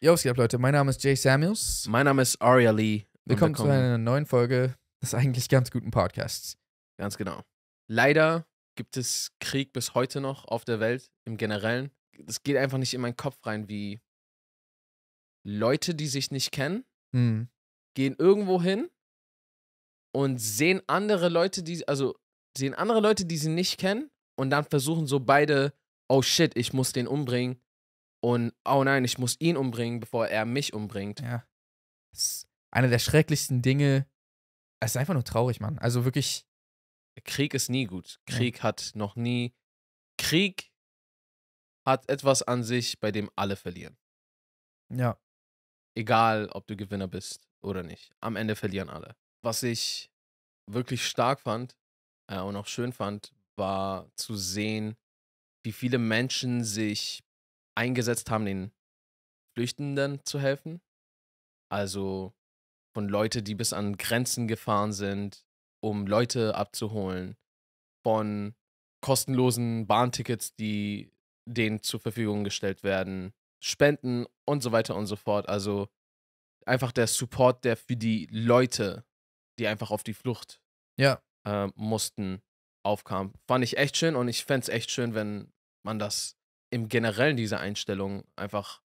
Yo, was geht ab, Leute? Mein Name ist Jay Samuels. Mein Name ist Aria Lee. Willkommen, willkommen zu einer neuen Folge des eigentlich ganz guten Podcasts. Ganz genau. Leider gibt es Krieg bis heute noch auf der Welt im Generellen. Es geht einfach nicht in meinen Kopf rein, wie Leute, die sich nicht kennen, hm gehen irgendwo hin und sehen andere Leute, die, also sehen andere Leute, die sie nicht kennen und dann versuchen so beide, oh shit, ich muss den umbringen und oh nein, ich muss ihn umbringen, bevor er mich umbringt. Ja. Das ist eine der schrecklichsten Dinge. Es ist einfach nur traurig, Mann. Also wirklich. Krieg ist nie gut. Krieg nee. hat noch nie. Krieg hat etwas an sich, bei dem alle verlieren. Ja. Egal, ob du Gewinner bist oder nicht. Am Ende verlieren alle. Was ich wirklich stark fand äh, und auch schön fand, war zu sehen, wie viele Menschen sich eingesetzt haben, den Flüchtenden zu helfen. Also von Leuten, die bis an Grenzen gefahren sind, um Leute abzuholen, von kostenlosen Bahntickets, die denen zur Verfügung gestellt werden, Spenden und so weiter und so fort. Also einfach der Support, der für die Leute, die einfach auf die Flucht ja. äh, mussten, aufkam. Fand ich echt schön und ich fände es echt schön, wenn man das im Generellen diese Einstellung einfach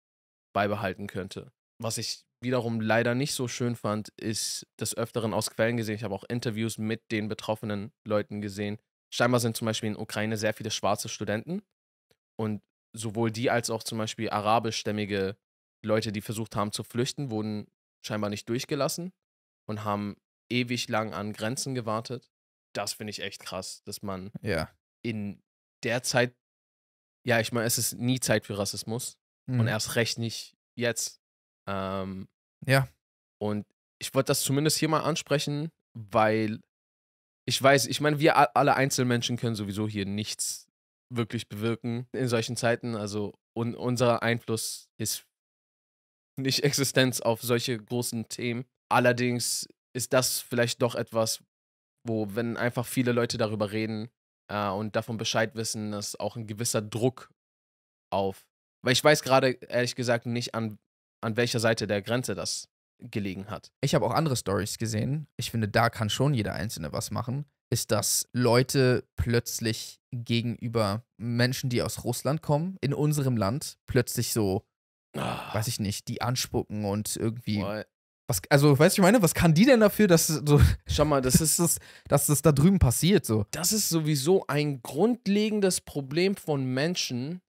beibehalten könnte. Was ich wiederum leider nicht so schön fand, ist des Öfteren aus Quellen gesehen. Ich habe auch Interviews mit den betroffenen Leuten gesehen. Scheinbar sind zum Beispiel in Ukraine sehr viele schwarze Studenten. Und sowohl die als auch zum Beispiel arabischstämmige Leute, die versucht haben zu flüchten, wurden scheinbar nicht durchgelassen und haben ewig lang an Grenzen gewartet. Das finde ich echt krass, dass man ja. in der Zeit, ja, ich meine, es ist nie Zeit für Rassismus mhm. und erst recht nicht jetzt. Ähm, ja. Und ich wollte das zumindest hier mal ansprechen, weil ich weiß, ich meine, wir alle Einzelmenschen können sowieso hier nichts wirklich bewirken in solchen Zeiten. Also un unser Einfluss ist nicht Existenz auf solche großen Themen. Allerdings ist das vielleicht doch etwas, wo, wenn einfach viele Leute darüber reden äh, und davon Bescheid wissen, dass auch ein gewisser Druck auf. Weil ich weiß gerade ehrlich gesagt nicht, an, an welcher Seite der Grenze das gelegen hat. Ich habe auch andere Stories gesehen. Ich finde, da kann schon jeder Einzelne was machen ist, dass Leute plötzlich gegenüber Menschen, die aus Russland kommen, in unserem Land, plötzlich so, ah. weiß ich nicht, die anspucken und irgendwie. Was, also, weißt du, ich meine, was kann die denn dafür, dass so. Schau mal, das ist. dass, dass das da drüben passiert, so. Das ist sowieso ein grundlegendes Problem von Menschen,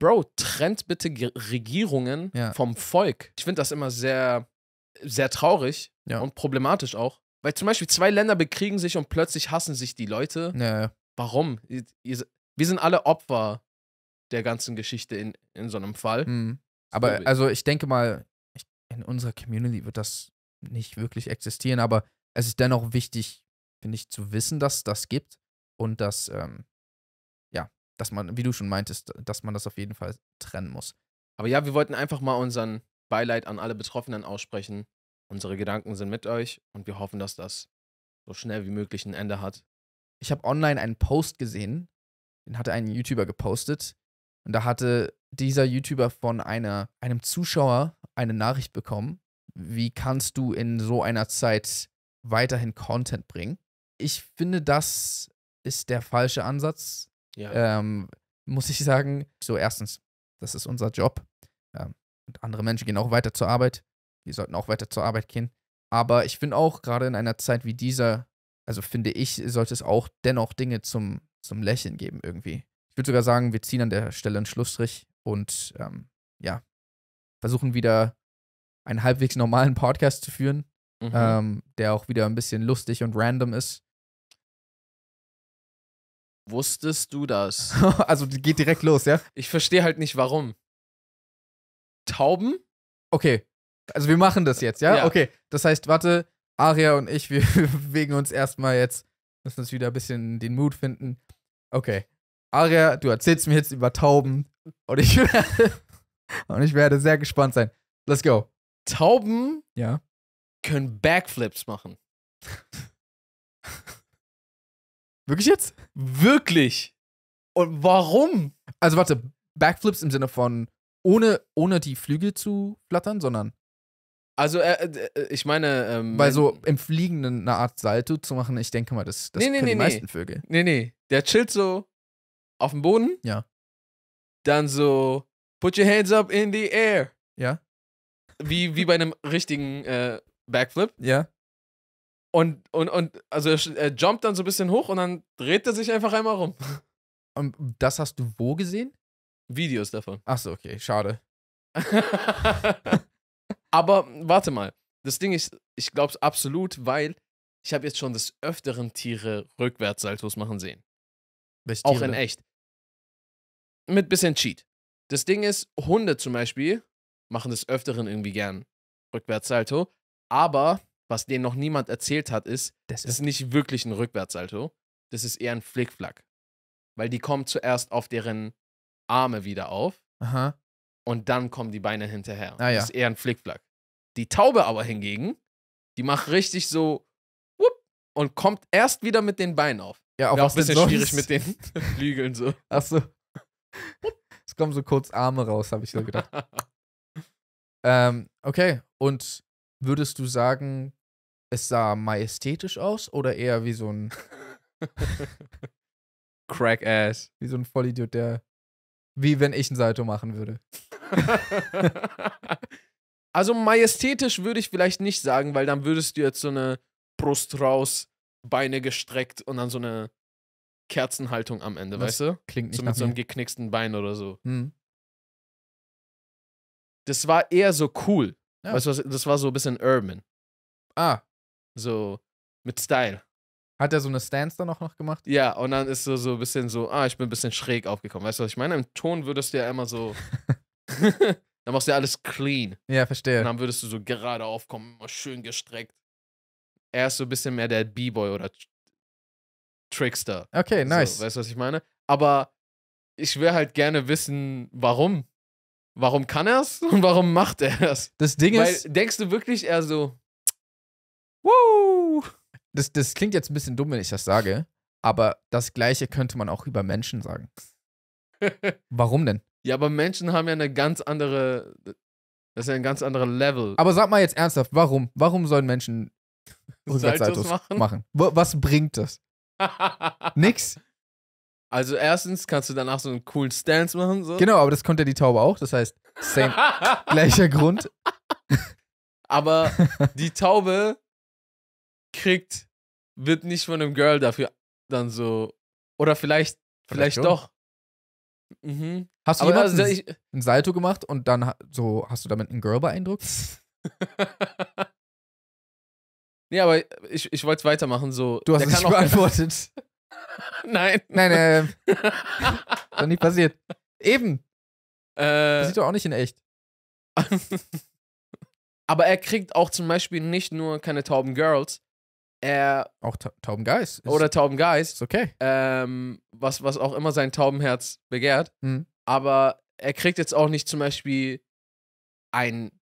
Bro, trennt bitte Regierungen ja. vom Volk. Ich finde das immer sehr, sehr traurig ja. und problematisch auch, weil zum Beispiel zwei Länder bekriegen sich und plötzlich hassen sich die Leute. Naja. Warum? Wir sind alle Opfer der ganzen Geschichte in, in so einem Fall. Mhm. Aber also ich denke mal, in unserer Community wird das nicht wirklich existieren, aber es ist dennoch wichtig, finde ich, zu wissen, dass das gibt und dass, ähm, ja, dass man, wie du schon meintest, dass man das auf jeden Fall trennen muss. Aber ja, wir wollten einfach mal unseren Beileid an alle Betroffenen aussprechen. Unsere Gedanken sind mit euch und wir hoffen, dass das so schnell wie möglich ein Ende hat. Ich habe online einen Post gesehen, den hatte ein YouTuber gepostet und da hatte dieser YouTuber von einer, einem Zuschauer eine Nachricht bekommen, wie kannst du in so einer Zeit weiterhin Content bringen? Ich finde, das ist der falsche Ansatz. Ja. Ähm, muss ich sagen, so erstens, das ist unser Job. Ähm, und andere Menschen gehen auch weiter zur Arbeit die sollten auch weiter zur Arbeit gehen. Aber ich finde auch, gerade in einer Zeit wie dieser, also finde ich, sollte es auch dennoch Dinge zum, zum Lächeln geben irgendwie. Ich würde sogar sagen, wir ziehen an der Stelle einen Schlussstrich und ähm, ja, versuchen wieder einen halbwegs normalen Podcast zu führen, mhm. ähm, der auch wieder ein bisschen lustig und random ist. Wusstest du das? also geht direkt los, ja? Ich verstehe halt nicht warum. Tauben? Okay, also wir machen das jetzt, ja? ja? Okay. Das heißt, warte, Aria und ich, wir bewegen uns erstmal jetzt, müssen uns wieder ein bisschen den Mut finden. Okay. Aria, du erzählst mir jetzt über Tauben und ich werde, und ich werde sehr gespannt sein. Let's go. Tauben ja. können Backflips machen. Wirklich jetzt? Wirklich. Und warum? Also warte, Backflips im Sinne von ohne, ohne die Flügel zu flattern, sondern also, äh, äh, äh, ich meine. Ähm, Weil so im Fliegenden eine Art Salto zu machen, ich denke mal, das, das nee, können nee, die meisten Vögel. Nee, nee. Der chillt so auf dem Boden. Ja. Dann so, put your hands up in the air. Ja. Wie, wie bei einem richtigen äh, Backflip. Ja. Und, und, und also er jumpt dann so ein bisschen hoch und dann dreht er sich einfach einmal rum. Und das hast du wo gesehen? Videos davon. Achso, okay, schade. Aber warte mal, das Ding ist, ich glaube es absolut, weil ich habe jetzt schon des öfteren Tiere Rückwärtssaltos machen sehen. Welche Auch in echt. Mit bisschen Cheat. Das Ding ist, Hunde zum Beispiel machen des öfteren irgendwie gern Rückwärtssalto, aber was denen noch niemand erzählt hat, ist, das ist nicht wirklich ein Rückwärtssalto, das ist eher ein Flickflack. Weil die kommen zuerst auf deren Arme wieder auf Aha und dann kommen die Beine hinterher. Ah, ja. Das ist eher ein Flickflack. Die Taube aber hingegen, die macht richtig so whoop, und kommt erst wieder mit den Beinen auf. Ja, auch, auch ein bisschen schwierig mit den Flügeln so. Ach so. Es kommen so kurz Arme raus, habe ich so gedacht. ähm, okay, und würdest du sagen, es sah majestätisch aus oder eher wie so ein Crack-Ass? Wie so ein Vollidiot, der wie wenn ich ein Salto machen würde also majestätisch würde ich vielleicht nicht sagen, weil dann würdest du jetzt so eine Brust raus, Beine gestreckt und dann so eine Kerzenhaltung am Ende, das weißt du? Klingt nicht so mit so einem geknicksten Bein oder so. Hm. Das war eher so cool. Ja. Weißt du, das war so ein bisschen urban. Ah. So mit Style. Hat er so eine Stance dann auch noch gemacht? Ja, und dann ist so, so ein bisschen so, ah, ich bin ein bisschen schräg aufgekommen. Weißt du, was ich meine? Im Ton würdest du ja immer so dann machst du ja alles clean. Ja, verstehe. Und dann würdest du so gerade aufkommen, immer schön gestreckt. Er ist so ein bisschen mehr der B-Boy oder Trickster. Okay, nice. So, weißt du, was ich meine? Aber ich will halt gerne wissen, warum. Warum kann er es und warum macht er es? Das Ding Weil, ist. Denkst du wirklich eher so, Woo! Das, das klingt jetzt ein bisschen dumm, wenn ich das sage, aber das Gleiche könnte man auch über Menschen sagen. Warum denn? Ja, aber Menschen haben ja eine ganz andere. Das ist ja ein ganz anderer Level. Aber sag mal jetzt ernsthaft, warum? Warum sollen Menschen Rückwärtssaltos machen? machen? Was bringt das? Nix. Also erstens kannst du danach so einen coolen Stance machen. So. Genau, aber das konnte die Taube auch. Das heißt, same, gleicher Grund. aber die Taube kriegt, wird nicht von einem Girl dafür dann so. Oder vielleicht, vielleicht, vielleicht doch. Mhm. Hast du aber jemals also, ich, ein Salto gemacht und dann so, hast du damit einen Girl beeindruckt? nee, aber ich, ich wollte es weitermachen. So. Du hast es nicht beantwortet. nein. Nein, nein. doch nicht passiert. Eben. Äh, das sieht doch auch nicht in echt. aber er kriegt auch zum Beispiel nicht nur keine tauben Girls, er. Auch ta tauben Guys. Oder tauben Guys. Ist okay. Ähm, was, was auch immer sein Taubenherz begehrt. Mhm aber er kriegt jetzt auch nicht zum Beispiel einen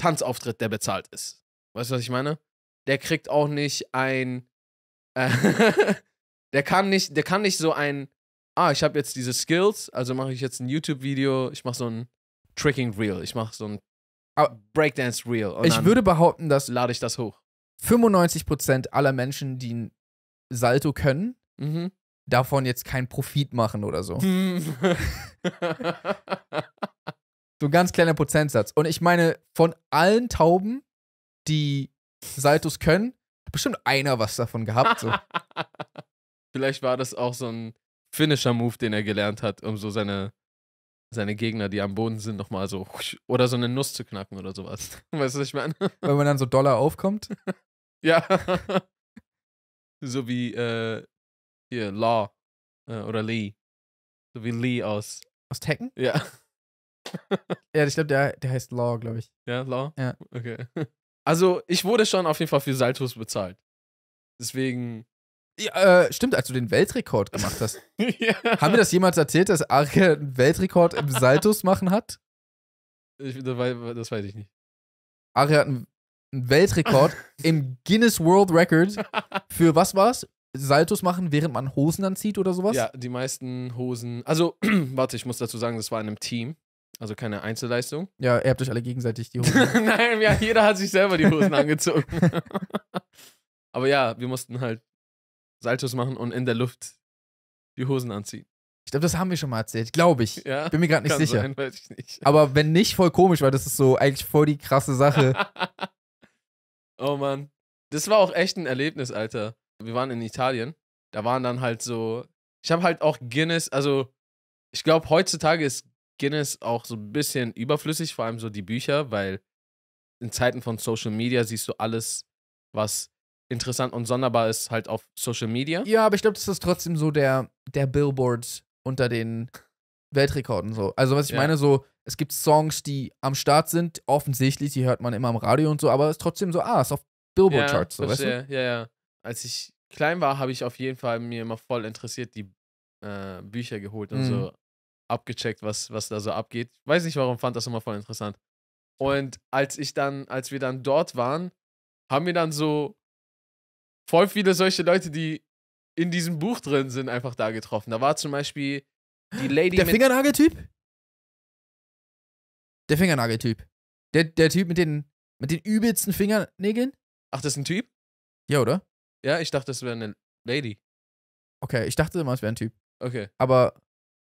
Tanzauftritt, der bezahlt ist. Weißt du, was ich meine? Der kriegt auch nicht ein. Äh, der kann nicht, der kann nicht so ein. Ah, ich habe jetzt diese Skills, also mache ich jetzt ein YouTube-Video, ich mache so ein Tricking Reel, ich mache so ein ah, Breakdance Reel. Ich würde behaupten, dass lade ich das hoch. 95% aller Menschen, die ein Salto können, mhm davon jetzt keinen Profit machen oder so. so ein ganz kleiner Prozentsatz. Und ich meine, von allen Tauben, die Saltus können, hat bestimmt einer was davon gehabt. So. Vielleicht war das auch so ein Finisher-Move, den er gelernt hat, um so seine, seine Gegner, die am Boden sind, nochmal so oder so eine Nuss zu knacken oder sowas. Weißt du, was ich meine? Wenn man dann so doller aufkommt? ja. so wie äh, hier Law äh, oder Lee. So wie Lee aus. Aus Tekken? Ja. ja, ich glaube, der, der heißt Law, glaube ich. Ja, Law? Ja. Okay. Also, ich wurde schon auf jeden Fall für Saltos bezahlt. Deswegen. Ja, äh, stimmt, als du den Weltrekord gemacht hast. ja. Haben wir das jemals erzählt, dass Arke einen Weltrekord im Saltos machen hat? Ich, das weiß ich nicht. Arke hat einen Weltrekord im Guinness World Record für was war's? Saltos machen, während man Hosen anzieht oder sowas? Ja, die meisten Hosen. Also, warte, ich muss dazu sagen, das war in einem Team. Also keine Einzelleistung. Ja, ihr habt euch alle gegenseitig die Hosen. Nein, ja, jeder hat sich selber die Hosen angezogen. Aber ja, wir mussten halt Saltos machen und in der Luft die Hosen anziehen. Ich glaube, das haben wir schon mal erzählt, glaube ich. Ja, Bin mir gerade nicht sicher. Sein, weiß ich nicht. Aber wenn nicht, voll komisch, weil das ist so eigentlich voll die krasse Sache. oh Mann. Das war auch echt ein Erlebnis, Alter wir waren in Italien, da waren dann halt so, ich habe halt auch Guinness, also ich glaube, heutzutage ist Guinness auch so ein bisschen überflüssig, vor allem so die Bücher, weil in Zeiten von Social Media siehst du alles, was interessant und sonderbar ist, halt auf Social Media. Ja, aber ich glaube, das ist trotzdem so der, der Billboards unter den Weltrekorden so. Also was ich ja. meine, so, es gibt Songs, die am Start sind, offensichtlich, die hört man immer am Radio und so, aber es ist trotzdem so, ah, ist auf Billboard-Charts, ja, so, weißt du? Ja, ja, ja. Als ich klein war, habe ich auf jeden Fall mir immer voll interessiert die äh, Bücher geholt und mhm. so abgecheckt, was, was da so abgeht. Weiß nicht warum, fand das immer voll interessant. Und als ich dann, als wir dann dort waren, haben wir dann so voll viele solche Leute, die in diesem Buch drin sind, einfach da getroffen. Da war zum Beispiel die Lady. Der Fingernageltyp? Der Fingernageltyp. Der, der Typ mit den, mit den übelsten Fingernägeln? Ach, das ist ein Typ? Ja, oder? Ja, ich dachte, es wäre eine Lady. Okay, ich dachte immer, es wäre ein Typ. Okay. Aber,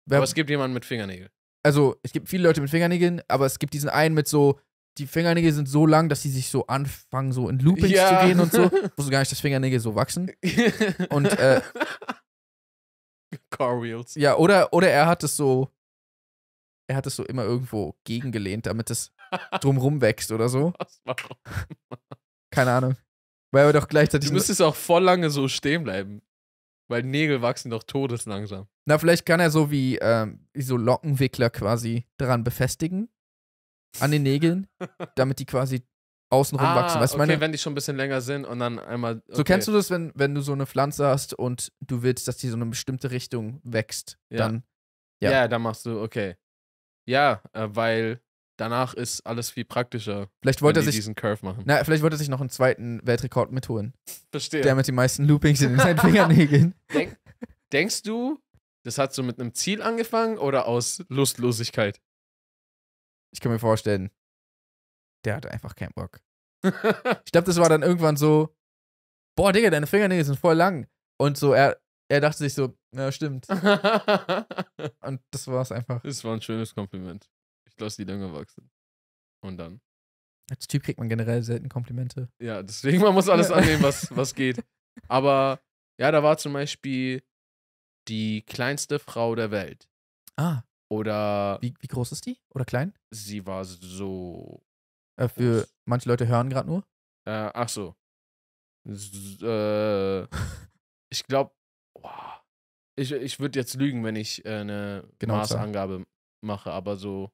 wer, aber es gibt jemanden mit Fingernägeln. Also, es gibt viele Leute mit Fingernägeln, aber es gibt diesen einen mit so, die Fingernägel sind so lang, dass sie sich so anfangen, so in Loopings ja. zu gehen und so. Wusste gar nicht, dass Fingernägel so wachsen. und, äh, Car Wheels. Ja, oder, oder er hat es so, er hat es so immer irgendwo gegengelehnt, damit es drumrum wächst oder so. Was, warum? Keine Ahnung. Weil wir doch gleichzeitig. Du müsstest auch voll lange so stehen bleiben. Weil Nägel wachsen doch todeslangsam. Na, vielleicht kann er so wie, ähm, wie so Lockenwickler quasi dran befestigen. An den Nägeln. damit die quasi außenrum ah, wachsen. Weißt okay, meine? wenn die schon ein bisschen länger sind und dann einmal. Okay. So kennst du das, wenn, wenn du so eine Pflanze hast und du willst, dass die so eine bestimmte Richtung wächst, ja. dann. Ja. ja, dann machst du, okay. Ja, äh, weil danach ist alles viel praktischer. Vielleicht wollte er sich diesen Curve machen. Na, vielleicht wollte er sich noch einen zweiten Weltrekord mitholen. Verstehe. Der mit den meisten Loopings in seinen Fingernägeln. Denk, denkst du, das hat so mit einem Ziel angefangen oder aus Lustlosigkeit? Ich kann mir vorstellen, der hatte einfach keinen Bock. ich glaube, das war dann irgendwann so, boah, Digga, deine Fingernägel sind voll lang. Und so, er, er dachte sich so, ja, stimmt. Und das war es einfach. Das war ein schönes Kompliment. Flossen, die länger wachsen. Und dann? Als Typ kriegt man generell selten Komplimente. Ja, deswegen, man muss alles annehmen, was, was geht. Aber ja, da war zum Beispiel die kleinste Frau der Welt. Ah. Oder. Wie, wie groß ist die? Oder klein? Sie war so. Äh, für groß. manche Leute hören gerade nur. Äh, ach so. S äh, ich glaube, wow. ich, ich würde jetzt lügen, wenn ich äh, eine genau Maßangabe mache, aber so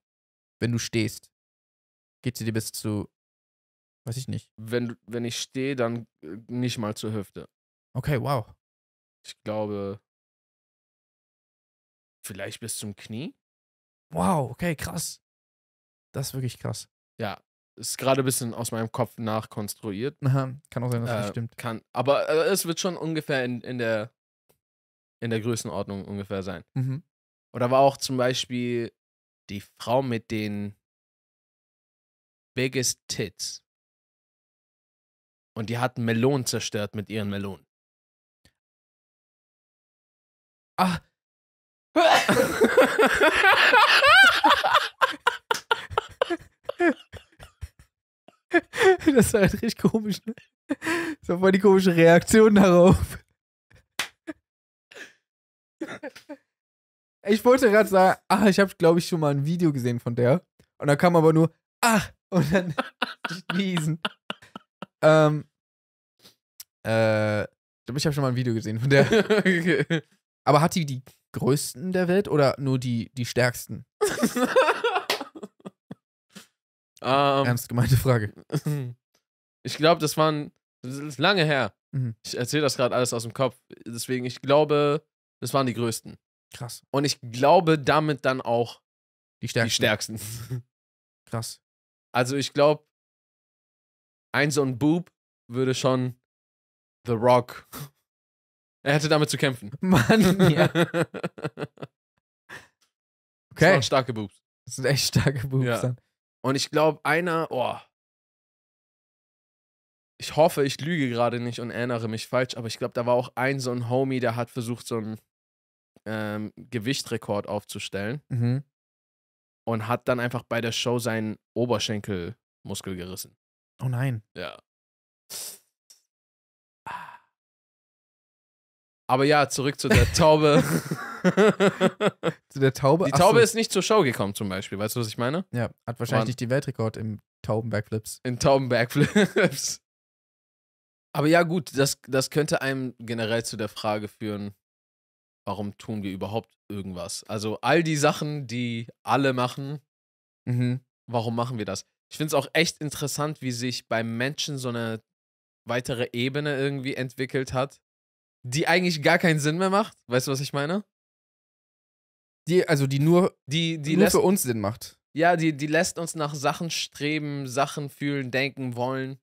wenn du stehst, geht sie dir bis zu, weiß ich nicht. Wenn, wenn ich stehe, dann äh, nicht mal zur Hüfte. Okay, wow. Ich glaube, vielleicht bis zum Knie. Wow, okay, krass. Das ist wirklich krass. Ja, ist gerade ein bisschen aus meinem Kopf nachkonstruiert. Aha, kann auch sein, dass äh, das stimmt. Kann, aber äh, es wird schon ungefähr in, in, der, in der Größenordnung ungefähr sein. Mhm. Oder war auch zum Beispiel die Frau mit den biggest tits. Und die hat Melonen zerstört mit ihren Melonen. Ah. Das war halt richtig komisch. Ne? Das war voll die komische Reaktion darauf. Ich wollte gerade sagen, ach, ich habe, glaube ich, schon mal ein Video gesehen von der. Und da kam aber nur, ach, und dann niesen. ähm, äh, ich glaube, ich habe schon mal ein Video gesehen von der. okay. Aber hat die die größten der Welt oder nur die, die stärksten? Um, ähm. Ernst gemeinte Frage. Ich glaube, das waren. Das ist lange her. Mhm. Ich erzähle das gerade alles aus dem Kopf. Deswegen, ich glaube, das waren die größten. Krass. Und ich glaube, damit dann auch die Stärksten. Die Stärksten. Krass. Also ich glaube, ein so ein Boob würde schon The Rock. Er hätte damit zu kämpfen. Mann, ja. okay. Das waren starke Boobs. Das sind echt starke Boobs ja. dann. Und ich glaube, einer, oh. Ich hoffe, ich lüge gerade nicht und erinnere mich falsch, aber ich glaube, da war auch ein so ein Homie, der hat versucht, so ein ähm, Gewichtrekord aufzustellen. Mhm. Und hat dann einfach bei der Show seinen Oberschenkelmuskel gerissen. Oh nein. Ja. Aber ja, zurück zu der Taube. zu der Taube. Die Taube so. ist nicht zur Show gekommen zum Beispiel, weißt du, was ich meine? Ja, hat wahrscheinlich nicht den Weltrekord im Taubenbergflips. In Taubenbergflips. Aber ja, gut, das, das könnte einem generell zu der Frage führen, warum tun wir überhaupt irgendwas? Also all die Sachen, die alle machen, mhm. warum machen wir das? Ich finde es auch echt interessant, wie sich beim Menschen so eine weitere Ebene irgendwie entwickelt hat, die eigentlich gar keinen Sinn mehr macht. Weißt du, was ich meine? Die, also die nur, die, die nur lässt, für uns Sinn macht. Ja, die, die lässt uns nach Sachen streben, Sachen fühlen, denken, wollen,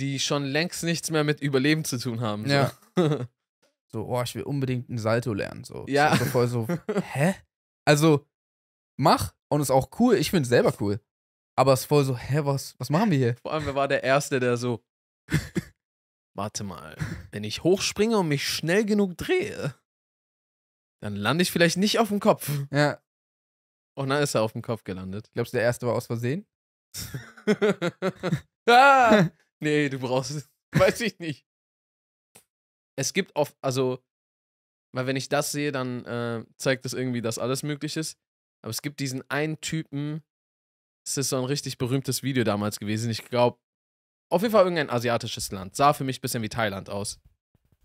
die schon längst nichts mehr mit Überleben zu tun haben. Ja. So, oh, ich will unbedingt einen Salto lernen. So, ja. So voll so, hä? Also, mach und ist auch cool. Ich finde es selber cool. Aber es ist voll so, hä, was, was machen wir hier? Vor allem, wer war der Erste, der so, warte mal, wenn ich hochspringe und mich schnell genug drehe, dann lande ich vielleicht nicht auf dem Kopf. Ja. Und dann ist er auf dem Kopf gelandet. Glaubst du, der Erste war aus Versehen? ah! Nee, du brauchst es. Weiß ich nicht es gibt oft, also, weil wenn ich das sehe, dann äh, zeigt das irgendwie, dass alles möglich ist. Aber es gibt diesen einen Typen, es ist so ein richtig berühmtes Video damals gewesen. Ich glaube, auf jeden Fall irgendein asiatisches Land. Sah für mich ein bisschen wie Thailand aus.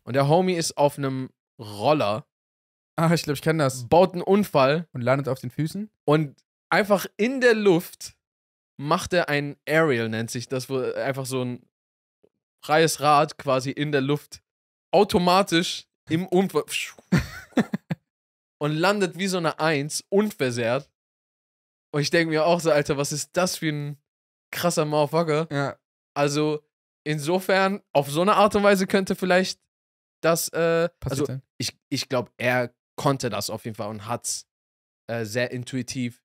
Und der Homie ist auf einem Roller. Ah, ich glaube, ich kenne das. Baut einen Unfall. Und landet auf den Füßen. Und einfach in der Luft macht er ein Aerial, nennt sich das, wo einfach so ein freies Rad quasi in der Luft automatisch im Unfall und landet wie so eine Eins unversehrt. Und ich denke mir auch so, Alter, was ist das für ein krasser Motherfucker? Ja. Also, insofern, auf so eine Art und Weise könnte vielleicht das. Äh, also, dann. ich, ich glaube, er konnte das auf jeden Fall und hat's äh, sehr intuitiv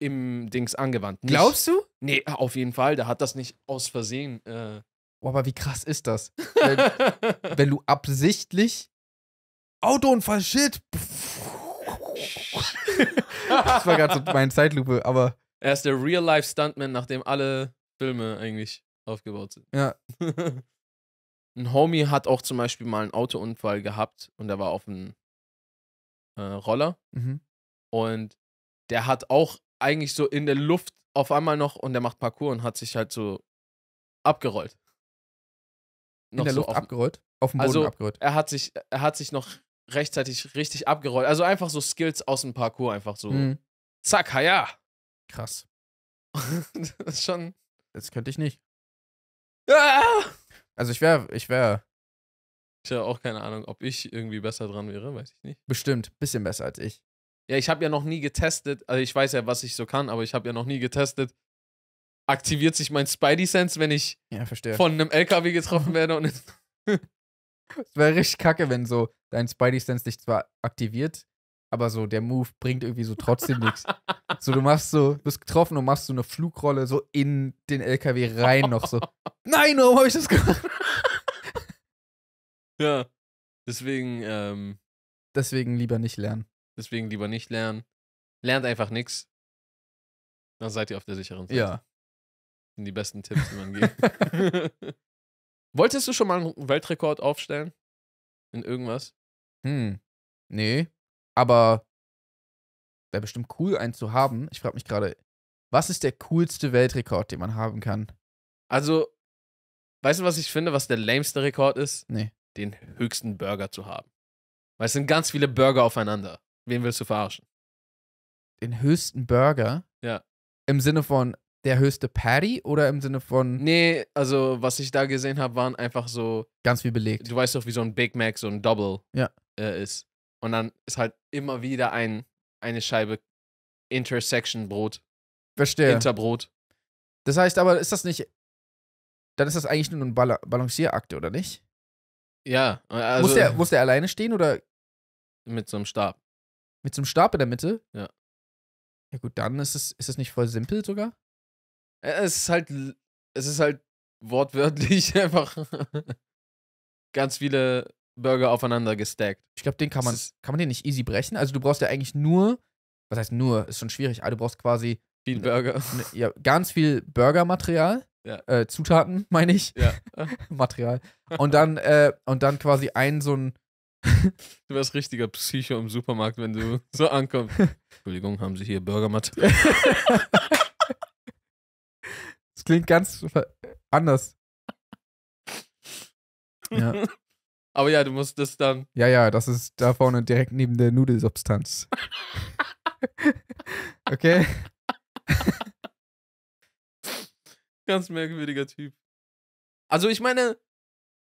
im Dings angewandt. Nicht, Glaubst du? Nee, auf jeden Fall. Der hat das nicht aus Versehen äh, Boah, aber wie krass ist das? Wenn, wenn du absichtlich Autounfall, shit. das war gerade so meine Zeitlupe, aber. Er ist der Real-Life-Stuntman, nachdem alle Filme eigentlich aufgebaut sind. Ja. ein Homie hat auch zum Beispiel mal einen Autounfall gehabt und der war auf einem äh, Roller. Mhm. Und der hat auch eigentlich so in der Luft auf einmal noch und der macht Parkour und hat sich halt so abgerollt noch in der so Luft auf, abgerollt? Auf dem Boden also, abgerollt. Er hat sich, er hat sich noch rechtzeitig richtig abgerollt. Also einfach so Skills aus dem Parcours, einfach so. Mhm. Zack, haja! Krass. das ist schon. Das könnte ich nicht. Ah! Also ich wäre, ich wäre. Ich habe auch keine Ahnung, ob ich irgendwie besser dran wäre, weiß ich nicht. Bestimmt, bisschen besser als ich. Ja, ich habe ja noch nie getestet, also ich weiß ja, was ich so kann, aber ich habe ja noch nie getestet, aktiviert sich mein Spidey-Sense, wenn ich ja, von einem LKW getroffen werde Es wäre richtig kacke, wenn so dein Spidey-Sense dich zwar aktiviert, aber so der Move bringt irgendwie so trotzdem nichts. So, du machst so, bist getroffen und machst so eine Flugrolle so in den LKW rein noch so. Nein, warum habe ich das gemacht? ja, deswegen, ähm, Deswegen lieber nicht lernen. Deswegen lieber nicht lernen. Lernt einfach nichts. Dann seid ihr auf der sicheren Seite. Ja sind die besten Tipps, die man gibt. Wolltest du schon mal einen Weltrekord aufstellen? In irgendwas? Hm. Nee. Aber wäre bestimmt cool, einen zu haben. Ich frage mich gerade, was ist der coolste Weltrekord, den man haben kann? Also, weißt du, was ich finde, was der lameste Rekord ist? Nee. Den höchsten Burger zu haben. Weil es sind ganz viele Burger aufeinander. Wen willst du verarschen? Den höchsten Burger? Ja. Im Sinne von der höchste Patty oder im Sinne von. Nee, also was ich da gesehen habe, waren einfach so. Ganz viel belegt. Du weißt doch, wie so ein Big Mac, so ein Double ja. äh, ist. Und dann ist halt immer wieder ein, eine Scheibe Intersection Brot. Verstehe. Interbrot. Das heißt aber, ist das nicht. Dann ist das eigentlich nur ein Bal Balancierakt, oder nicht? Ja. Also muss, der, muss der alleine stehen oder? Mit so einem Stab. Mit so einem Stab in der Mitte? Ja. Ja gut, dann ist es, ist es nicht voll simpel sogar? Es ist halt, es ist halt wortwörtlich einfach ganz viele Burger aufeinander gestackt. Ich glaube, den kann man, kann man den nicht easy brechen. Also du brauchst ja eigentlich nur, was heißt nur, ist schon schwierig, aber du brauchst quasi viel Burger. Ne, ja, ganz viel Burgermaterial. Ja. Äh, Zutaten, meine ich. Ja. Material. Und dann, äh, und dann quasi ein so ein. du wärst richtiger Psycho im Supermarkt, wenn du so ankommst. Entschuldigung, haben Sie hier Burgermaterial? Das klingt ganz anders. Ja. Aber ja, du musst das dann. Ja, ja, das ist da vorne direkt neben der Nudelsubstanz. okay. Ganz merkwürdiger Typ. Also ich meine,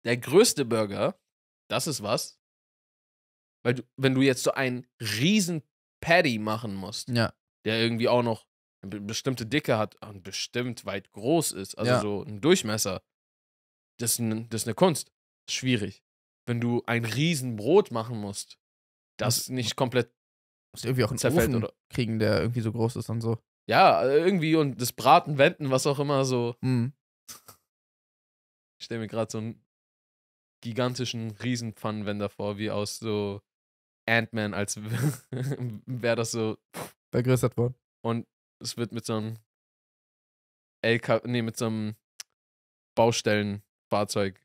der größte Burger, das ist was. Weil du, wenn du jetzt so einen riesen Patty machen musst, ja. der irgendwie auch noch eine bestimmte Dicke hat und bestimmt weit groß ist, also ja. so ein Durchmesser, das ist, ein, das ist eine Kunst. schwierig. Wenn du ein Riesenbrot machen musst, das musst, nicht komplett musst du irgendwie auch einen zerfällt Ofen oder kriegen, der irgendwie so groß ist und so. Ja, irgendwie und das Braten wenden, was auch immer so. Mhm. Ich stelle mir gerade so einen gigantischen Riesenpfannenwender vor, wie aus so Ant-Man, als wäre das so vergrößert worden. Und es wird mit so einem LK, nee, mit so einem Baustellenfahrzeug.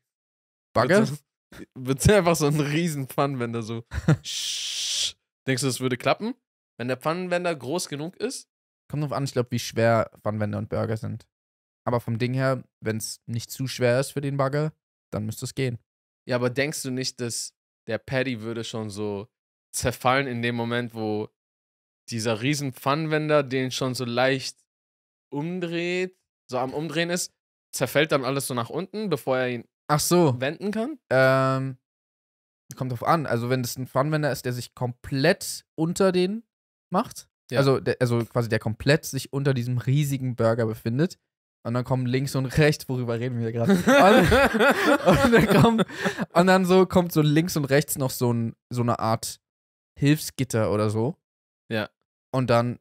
Bagger? Wird, so, wird einfach so ein riesen Pfannenwender so. Denkst du, das würde klappen? Wenn der Pfannenwender groß genug ist? Kommt drauf an, ich glaube, wie schwer Pfannenwender und Burger sind. Aber vom Ding her, wenn es nicht zu schwer ist für den Bagger, dann müsste es gehen. Ja, aber denkst du nicht, dass der Paddy würde schon so zerfallen in dem Moment, wo dieser riesen Pfannwender den schon so leicht umdreht, so am Umdrehen ist, zerfällt dann alles so nach unten, bevor er ihn Ach so. wenden kann? Ähm, kommt drauf an. Also wenn es ein Pfannwender ist, der sich komplett unter den macht, ja. also, der, also quasi der komplett sich unter diesem riesigen Burger befindet, und dann kommen links und rechts, worüber reden wir gerade? und, und, dann kommt, und dann so kommt so links und rechts noch so, ein, so eine Art Hilfsgitter oder so. Ja und dann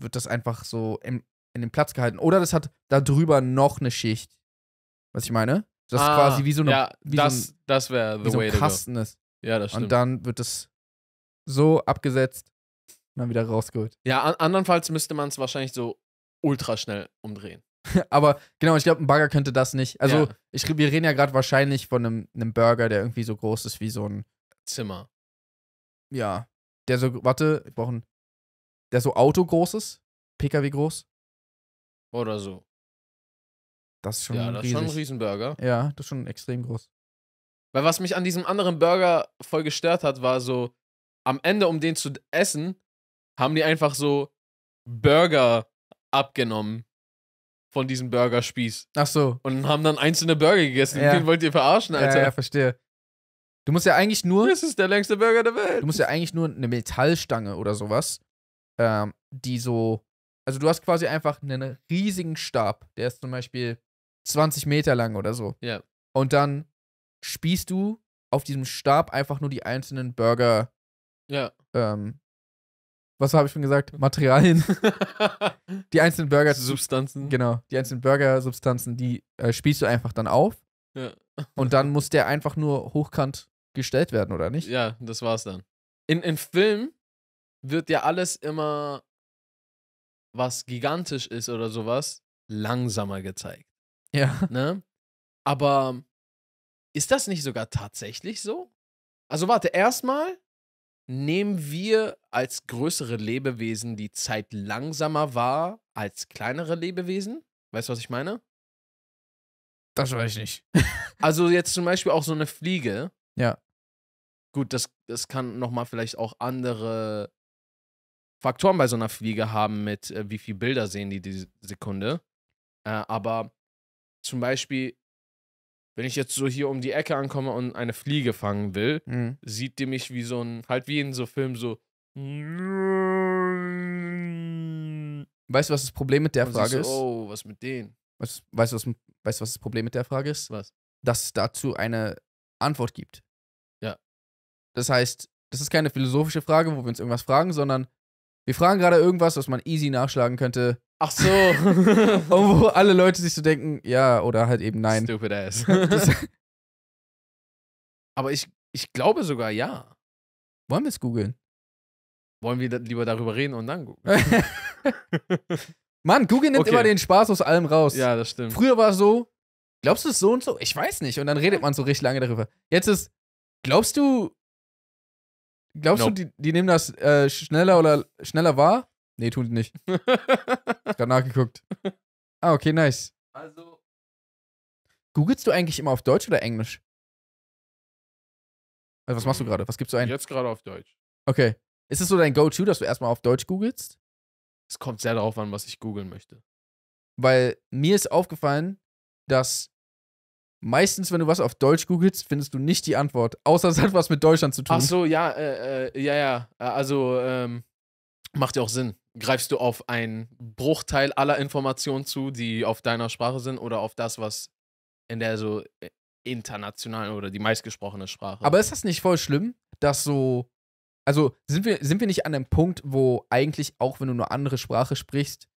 wird das einfach so in, in den Platz gehalten. Oder das hat da drüber noch eine Schicht. Was ich meine? Das ah, ist quasi wie so eine. Ja, wie das, so ein, das wäre the so way ein Kasten to go. ist. Ja, das stimmt. Und dann wird das so abgesetzt und dann wieder rausgeholt. Ja, an, andernfalls müsste man es wahrscheinlich so ultra schnell umdrehen. Aber genau, ich glaube, ein Bagger könnte das nicht. Also, ja. ich, wir reden ja gerade wahrscheinlich von einem, einem Burger, der irgendwie so groß ist wie so ein Zimmer. Ja. Der so, warte, ich brauche einen der so Auto groß ist, PKW groß. Oder so. Das ist schon Ja, das riesig. schon ein Riesenburger. Ja, das ist schon extrem groß. Weil was mich an diesem anderen Burger voll gestört hat, war so, am Ende, um den zu essen, haben die einfach so Burger abgenommen von diesem Burgerspieß. Ach so. Und haben dann einzelne Burger gegessen. Ja. Den wollt ihr verarschen, Alter. Ja, ja, verstehe. Du musst ja eigentlich nur. Das ist der längste Burger der Welt. Du musst ja eigentlich nur eine Metallstange oder sowas ähm, die so. Also du hast quasi einfach einen riesigen Stab, der ist zum Beispiel 20 Meter lang oder so. Ja. Und dann spießt du auf diesem Stab einfach nur die einzelnen Burger. Ja. Ähm, was habe ich schon gesagt? Materialien. die einzelnen Burger. Substanzen. Genau. Die einzelnen Burger-Substanzen, die äh, spießt du einfach dann auf. Ja. und dann muss der einfach nur hochkant gestellt werden, oder nicht? Ja, das war's dann. In, in Film wird ja alles immer, was gigantisch ist oder sowas, langsamer gezeigt. Ja. Ne? Aber ist das nicht sogar tatsächlich so? Also warte, erstmal nehmen wir als größere Lebewesen die Zeit langsamer wahr als kleinere Lebewesen? Weißt du, was ich meine? Das weiß ich nicht. also jetzt zum Beispiel auch so eine Fliege. Ja. Gut, das, das kann nochmal vielleicht auch andere Faktoren bei so einer Fliege haben mit, äh, wie viele Bilder sehen die die Sekunde. Äh, aber zum Beispiel, wenn ich jetzt so hier um die Ecke ankomme und eine Fliege fangen will, mhm. sieht die mich wie so ein, halt wie in so Filmen so. Weißt du, was das Problem mit der und Frage so, ist? Oh, was mit denen? Weißt, weißt, was, weißt du, was das Problem mit der Frage ist? Was? Dass es dazu eine Antwort gibt. Ja. Das heißt, das ist keine philosophische Frage, wo wir uns irgendwas fragen, sondern wir fragen gerade irgendwas, was man easy nachschlagen könnte. Ach so. und wo alle Leute sich so denken, ja, oder halt eben nein. Stupid ass. Aber ich, ich glaube sogar ja. Wollen wir es googeln? Wollen wir lieber darüber reden und dann googeln? Mann, Google nimmt okay. immer den Spaß aus allem raus. Ja, das stimmt. Früher war es so, glaubst du es so und so? Ich weiß nicht. Und dann redet man so richtig lange darüber. Jetzt ist, glaubst du, Glaubst nope. du, die, die, nehmen das äh, schneller oder schneller wahr? Nee, tun die nicht. ich Gerade nachgeguckt. Ah, okay, nice. Also. Googlest du eigentlich immer auf Deutsch oder Englisch? Also, was machst du mhm. gerade? Was gibst du ein? Jetzt gerade auf Deutsch. Okay. Ist es so dein Go-To, dass du erstmal auf Deutsch googelst? Es kommt sehr darauf an, was ich googeln möchte. Weil mir ist aufgefallen, dass Meistens, wenn du was auf Deutsch googelst, findest du nicht die Antwort. Außer es hat was mit Deutschland zu tun. Ach so, ja, äh, äh, ja, ja. Äh, also, ähm, macht ja auch Sinn. Greifst du auf einen Bruchteil aller Informationen zu, die auf deiner Sprache sind oder auf das, was in der so äh, internationalen oder die meistgesprochene Sprache. Aber ist das nicht voll schlimm, dass so. Also sind wir, sind wir nicht an einem Punkt, wo eigentlich, auch wenn du nur andere Sprache sprichst,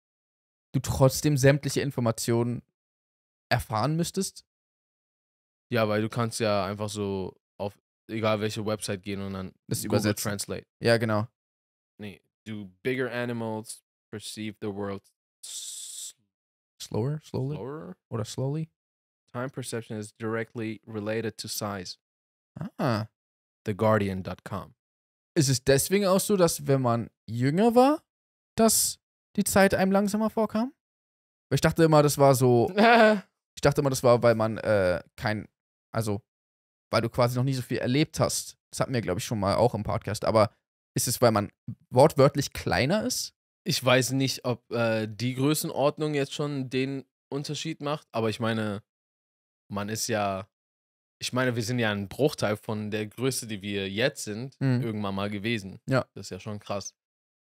du trotzdem sämtliche Informationen erfahren müsstest? Ja, weil du kannst ja einfach so auf egal welche Website gehen und dann das übersetzt. Translate. Ja, genau. Nee, do bigger animals perceive the world slower, slowly slower? oder slowly? Time perception is directly related to size. Ah. TheGuardian.com. Ist es deswegen auch so, dass wenn man jünger war, dass die Zeit einem langsamer vorkam? ich dachte immer, das war so. ich dachte immer, das war, weil man äh, kein also, weil du quasi noch nie so viel erlebt hast. Das hatten wir, glaube ich, schon mal auch im Podcast. Aber ist es, weil man wortwörtlich kleiner ist? Ich weiß nicht, ob äh, die Größenordnung jetzt schon den Unterschied macht, aber ich meine, man ist ja, ich meine, wir sind ja ein Bruchteil von der Größe, die wir jetzt sind, mhm. irgendwann mal gewesen. Ja. Das ist ja schon krass.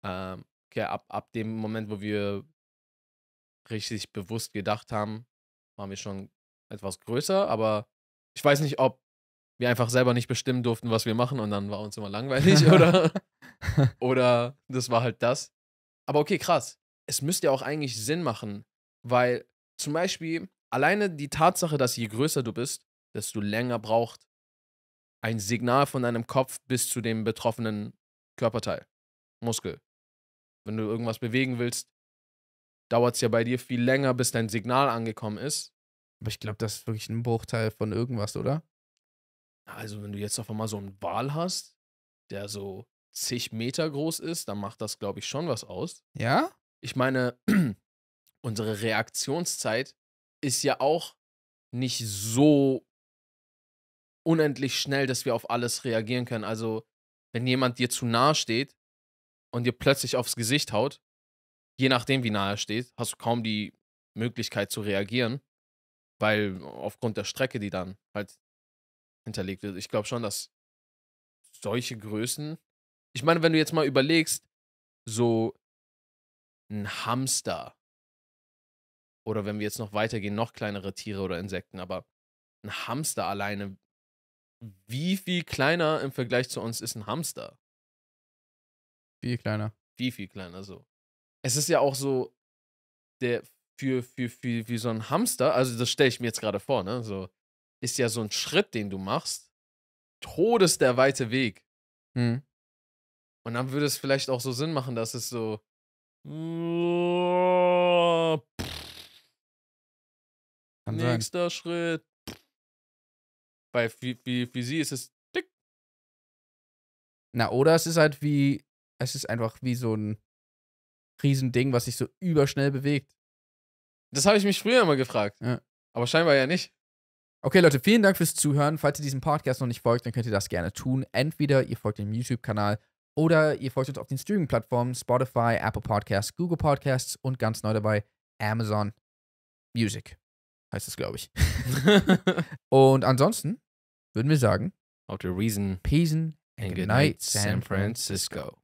Ähm, okay, ab, ab dem Moment, wo wir richtig bewusst gedacht haben, waren wir schon etwas größer, aber ich weiß nicht, ob wir einfach selber nicht bestimmen durften, was wir machen und dann war uns immer langweilig oder, oder das war halt das. Aber okay, krass. Es müsste ja auch eigentlich Sinn machen, weil zum Beispiel alleine die Tatsache, dass je größer du bist, desto länger braucht ein Signal von deinem Kopf bis zu dem betroffenen Körperteil, Muskel. Wenn du irgendwas bewegen willst, dauert es ja bei dir viel länger, bis dein Signal angekommen ist, aber ich glaube, das ist wirklich ein Bruchteil von irgendwas, oder? Also, wenn du jetzt auf einmal so einen Wal hast, der so zig Meter groß ist, dann macht das, glaube ich, schon was aus. Ja? Ich meine, unsere Reaktionszeit ist ja auch nicht so unendlich schnell, dass wir auf alles reagieren können. Also, wenn jemand dir zu nahe steht und dir plötzlich aufs Gesicht haut, je nachdem, wie nahe er steht, hast du kaum die Möglichkeit zu reagieren weil aufgrund der Strecke, die dann halt hinterlegt wird, ich glaube schon, dass solche Größen. Ich meine, wenn du jetzt mal überlegst, so ein Hamster oder wenn wir jetzt noch weitergehen, noch kleinere Tiere oder Insekten, aber ein Hamster alleine, wie viel kleiner im Vergleich zu uns ist ein Hamster? Viel kleiner. Wie viel kleiner, so. Es ist ja auch so, der für, für, für, für so ein Hamster, also das stelle ich mir jetzt gerade vor, ne? So, ist ja so ein Schritt, den du machst. Todes der weite Weg. Hm. Und dann würde es vielleicht auch so Sinn machen, dass es so. Kann nächster sein. Schritt. Weil wie, wie, wie sie ist es dick. Na, oder es ist halt wie. Es ist einfach wie so ein Riesending, was sich so überschnell bewegt. Das habe ich mich früher immer gefragt. Ja. Aber scheinbar ja nicht. Okay, Leute, vielen Dank fürs Zuhören. Falls ihr diesem Podcast noch nicht folgt, dann könnt ihr das gerne tun. Entweder ihr folgt dem YouTube-Kanal oder ihr folgt uns auf den Streaming-Plattformen Spotify, Apple Podcasts, Google Podcasts und ganz neu dabei Amazon Music. Heißt es, glaube ich. und ansonsten würden wir sagen: Out the reason. Peace and, and good night, San Francisco.